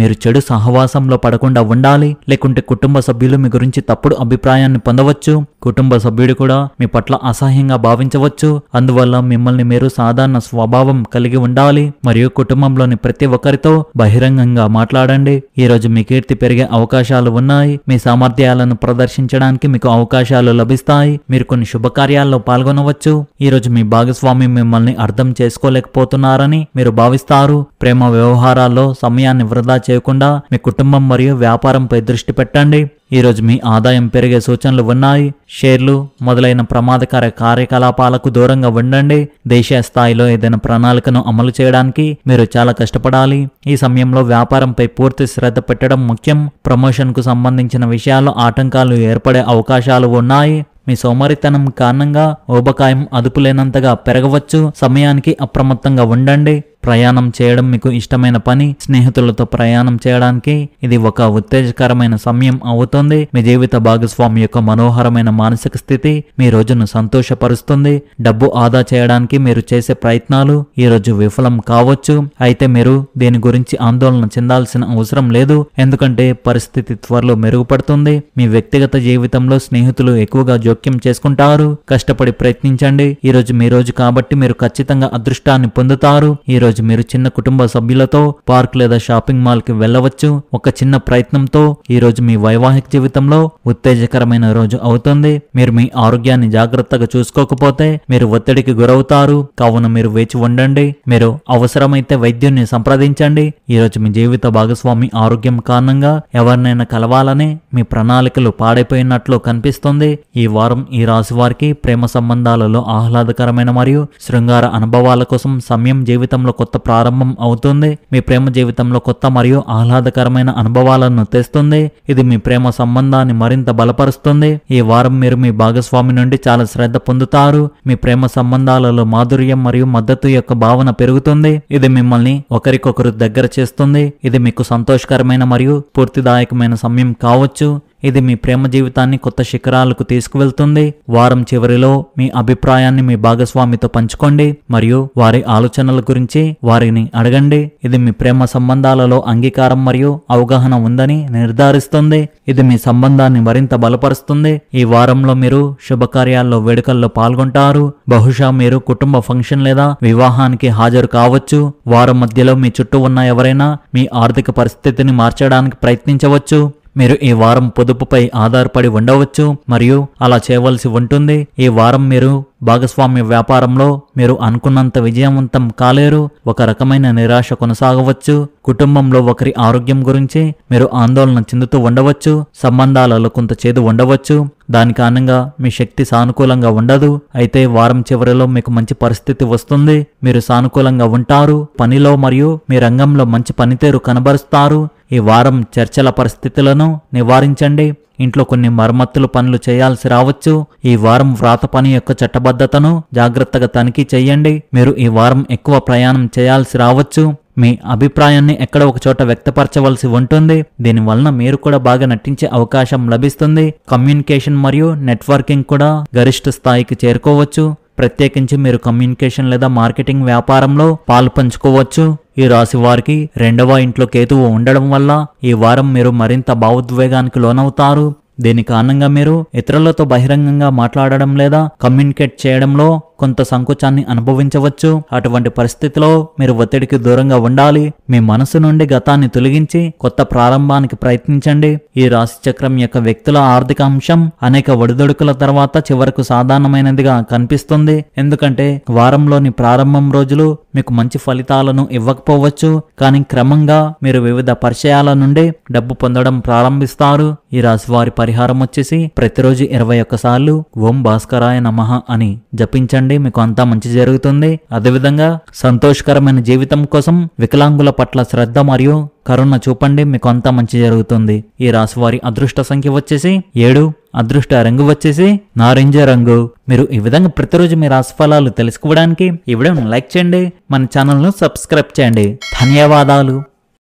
మీరు చెడు సహవాసంలో పడకుండా ఉండాలి లేకుంటే కుటుంబ సభ్యులు మీ గురించి తప్పుడు అభిప్రాయాన్ని పొందవచ్చు కుటుంబ సభ్యుడు కూడా మీ పట్ల అసహ్యంగా భావించవచ్చు అందువల్ల మిమ్మల్ని మీరు సాధారణ స్వభావం కలిగి ఉండాలి మరియు కుటుంబంలోని ప్రతి ఒక్కరితో బహిరంగంగా మాట్లాడండి ఈరోజు మీ కీర్తి పెరిగే అవకాశాలు ఉన్నాయి మీ సామర్థ్యాలను ప్రదర్శించడానికి మీకు అవకాశాలు లభిస్తాయి మీరు కొన్ని శుభకార్యాల్లో పాల్గొనవచ్చు ఈరోజు మీ భాగస్వామి మిమ్మల్ని అర్థం చేసుకోలేకపోతున్నారని మీరు భావిస్తారు ప్రేమ వ్యవహారాల్లో సమయాన్ని వృధా చేయకుండా మీ కుటుంబం మరియు వ్యాపారంపై దృష్టి పెట్టండి ఈరోజు మీ ఆదాయం పెరిగే సూచనలు ఉన్నాయి షేర్లు మొదలైన ప్రమాదకర కార్యకలాపాలకు దూరంగా ఉండండి దేశీయ స్థాయిలో ఏదైనా ప్రణాళికను అమలు చేయడానికి మీరు చాలా కష్టపడాలి ఈ సమయంలో వ్యాపారంపై పూర్తి శ్రద్ధ పెట్టడం ముఖ్యం ప్రమోషన్కు సంబంధించిన విషయాలు ఆటంకాలు ఏర్పడే అవకాశాలు ఉన్నాయి మీ సోమరితనం కారణంగా ఊబకాయం అదుపులేనంతగా పెరగవచ్చు సమయానికి అప్రమత్తంగా ఉండండి ప్రయాణం చేయడం మీకు ఇష్టమైన పని స్నేహితులతో ప్రయాణం చేయడానికి ఇది ఒక ఉత్తేజకరమైన సమయం అవుతుంది మీ జీవిత భాగస్వామి యొక్క మనోహరమైన మానసిక స్థితి మీ రోజును సంతోషపరుస్తుంది డబ్బు ఆదా చేయడానికి మీరు చేసే ప్రయత్నాలు ఈ రోజు విఫలం కావచ్చు అయితే మీరు దీని గురించి ఆందోళన చెందాల్సిన అవసరం లేదు ఎందుకంటే పరిస్థితి త్వరలో మెరుగుపడుతుంది మీ వ్యక్తిగత జీవితంలో స్నేహితులు ఎక్కువగా జోక్యం చేసుకుంటారు కష్టపడి ప్రయత్నించండి ఈ రోజు మీ రోజు కాబట్టి మీరు ఖచ్చితంగా అదృష్టాన్ని పొందుతారు ఈ రోజు ఈరోజు మీరు చిన్న కుటుంబ సభ్యులతో పార్క్ లేదా షాపింగ్ మాల్కి వెళ్ళవచ్చు ఒక చిన్న ప్రయత్నంతో ఈరోజు మీ వైవాహిక జీవితంలో ఉత్తేజకరమైన రోజు అవుతుంది మీరు మీ ఆరోగ్యాన్ని జాగ్రత్తగా చూసుకోకపోతే మీరు ఒత్తిడికి గురవుతారు కావున మీరు వేచి ఉండండి మీరు అవసరమైతే వైద్యుని సంప్రదించండి ఈరోజు మీ జీవిత భాగస్వామి ఆరోగ్యం కారణంగా ఎవరినైనా కలవాలని మీ ప్రణాళికలు పాడైపోయినట్లు కనిపిస్తుంది ఈ వారం ఈ రాశి వారికి ప్రేమ సంబంధాలలో ఆహ్లాదకరమైన మరియు శృంగార అనుభవాల కోసం సమయం జీవితంలో కొత్త ప్రారంభం అవుతుంది మీ ప్రేమ జీవితంలో కొత్త మరియు ఆహ్లాదకరమైన అనుభవాలను తెస్తుంది ఇది మీ ప్రేమ సంబంధాన్ని మరింత బలపరుస్తుంది ఈ వారం మీరు మీ భాగస్వామి నుండి చాలా శ్రద్ధ పొందుతారు మీ ప్రేమ సంబంధాలలో మాధుర్యం మరియు మద్దతు యొక్క భావన పెరుగుతుంది ఇది మిమ్మల్ని ఒకరికొకరు దగ్గర చేస్తుంది ఇది మీకు సంతోషకరమైన మరియు పూర్తిదాయకమైన సమయం కావచ్చు ఇది మీ ప్రేమ జీవితాన్ని కొత్త శిఖరాలకు తీసుకువెళ్తుంది వారం చివరిలో మీ అభిప్రాయాన్ని మీ భాగస్వామితో పంచుకోండి మరియు వారి ఆలోచనల గురించి వారిని అడగండి ఇది మీ ప్రేమ సంబంధాలలో అంగీకారం మరియు అవగాహన ఉందని నిర్ధారిస్తుంది ఇది మీ సంబంధాన్ని మరింత బలపరుస్తుంది ఈ వారంలో మీరు శుభకార్యాల్లో వేడుకల్లో పాల్గొంటారు బహుశా మీరు కుటుంబ ఫంక్షన్ లేదా వివాహానికి హాజరు కావచ్చు వారం మధ్యలో మీ చుట్టూ ఉన్న ఎవరైనా మీ ఆర్థిక పరిస్థితిని మార్చడానికి ప్రయత్నించవచ్చు మీరు ఈ వారం పొదుపుపై ఆధారపడి ఉండవచ్చు మరియు అలా చేయవలసి ఉంటుంది ఈ వారం మీరు భాగస్వామ్య వ్యాపారంలో మీరు అనుకున్నంత విజయవంతం కాలేరు ఒక రకమైన నిరాశ కొనసాగవచ్చు కుటుంబంలో ఒకరి ఆరోగ్యం గురించి మీరు ఆందోళన చెందుతూ ఉండవచ్చు సంబంధాలలో కొంత చేదు ఉండవచ్చు దాని కారణంగా మీ శక్తి సానుకూలంగా ఉండదు అయితే వారం చివరిలో మీకు మంచి పరిస్థితి వస్తుంది మీరు సానుకూలంగా ఉంటారు పనిలో మరియు మీ రంగంలో మంచి పనితీరు కనబరుస్తారు ఈ వారం చర్చల పరిస్థితులను నివారించండి ఇంట్లో కొన్ని మరమ్మత్తులు పనులు చేయాల్సి రావచ్చు ఈ వారం వ్రాత పని యొక్క చట్టబద్ధతను జాగ్రత్తగా తనిఖీ చేయండి మీరు ఈ వారం ఎక్కువ ప్రయాణం చేయాల్సి రావచ్చు మీ అభిప్రాయాన్ని ఎక్కడ ఒక చోట వ్యక్తపరచవలసి ఉంటుంది దీనివలన మీరు కూడా బాగా నటించే అవకాశం లభిస్తుంది కమ్యూనికేషన్ మరియు నెట్వర్కింగ్ కూడా గరిష్ట స్థాయికి చేరుకోవచ్చు ప్రత్యేకించి మీరు కమ్యూనికేషన్ లేదా మార్కెటింగ్ వ్యాపారంలో పాలు పంచుకోవచ్చు ఈ రాశి వారికి రెండవ ఇంట్లో కేతువు ఉండడం వల్ల ఈ వారం మీరు మరింత భావోద్వేగానికి లోనవుతారు దీని కారణంగా మీరు ఇతరులతో బహిరంగంగా మాట్లాడడం లేదా కమ్యూనికేట్ చేయడంలో కొంత సంకోచాన్ని అనుభవించవచ్చు అటువంటి పరిస్థితిలో మీరు ఒత్తిడికి దూరంగా ఉండాలి మీ మనసు నుండి గతాన్ని తొలగించి కొత్త ప్రారంభానికి ప్రయత్నించండి ఈ రాశి చక్రం యొక్క వ్యక్తుల ఆర్థిక అంశం అనేక ఒడిదొడుకుల తర్వాత చివరకు సాధారణమైనదిగా కనిపిస్తుంది ఎందుకంటే వారంలోని ప్రారంభం రోజులు మీకు మంచి ఫలితాలను ఇవ్వకపోవచ్చు కానీ క్రమంగా మీరు వివిధ పరిచయాల నుండి డబ్బు పొందడం ప్రారంభిస్తారు ఈ రాశి వారి పరిహారం వచ్చేసి ప్రతిరోజు ఇరవై ఒక్కసార్లు ఓం భాస్కరాయ నమః అని జపించండి మీకు అంతా మంచి జరుగుతుంది అదేవిధంగా సంతోషకరమైన జీవితం కోసం వికలాంగుల పట్ల శ్రద్ధ మరియు కరుణ చూపండి మీకు అంతా మంచి జరుగుతుంది ఈ రాశి వారి అదృష్ట సంఖ్య వచ్చేసి ఏడు అదృష్ట రంగు వచ్చేసి నారింజ రంగు మీరు ఈ విధంగా ప్రతిరోజు మీ రాశిఫలాలు తెలుసుకోవడానికి ఈ లైక్ చేయండి మన ఛానల్ను సబ్స్క్రైబ్ చేయండి ధన్యవాదాలు